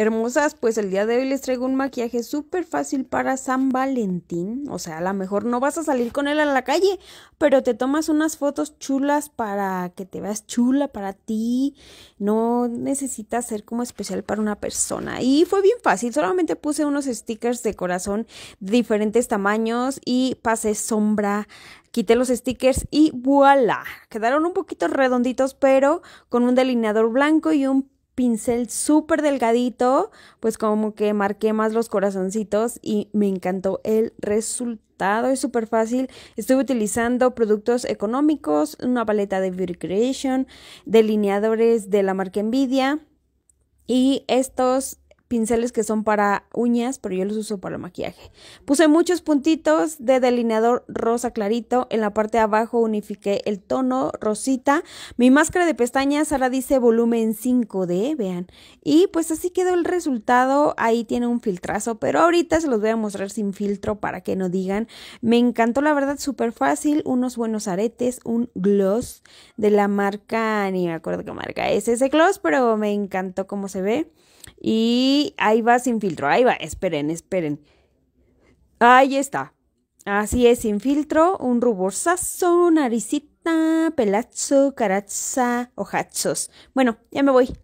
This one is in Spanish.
Hermosas, pues el día de hoy les traigo un maquillaje súper fácil para San Valentín. O sea, a lo mejor no vas a salir con él a la calle, pero te tomas unas fotos chulas para que te veas chula para ti. No necesitas ser como especial para una persona. Y fue bien fácil, solamente puse unos stickers de corazón de diferentes tamaños y pasé sombra quité los stickers y voilà. Quedaron un poquito redonditos, pero con un delineador blanco y un pincel súper delgadito, pues como que marqué más los corazoncitos y me encantó el resultado. Es súper fácil. Estuve utilizando productos económicos, una paleta de Beauty Creation, delineadores de la marca Nvidia y estos pinceles que son para uñas, pero yo los uso para maquillaje. Puse muchos puntitos de delineador rosa clarito. En la parte de abajo unifiqué el tono rosita. Mi máscara de pestañas ahora dice volumen 5D, vean. Y pues así quedó el resultado. Ahí tiene un filtrazo, pero ahorita se los voy a mostrar sin filtro para que no digan. Me encantó, la verdad, súper fácil. Unos buenos aretes, un gloss de la marca, ni me acuerdo qué marca es ese gloss, pero me encantó cómo se ve. Y ahí va sin filtro, ahí va, esperen, esperen. Ahí está. Así es, sin filtro, un ruborzazo, naricita, pelazo, caraza, ojazos. Bueno, ya me voy.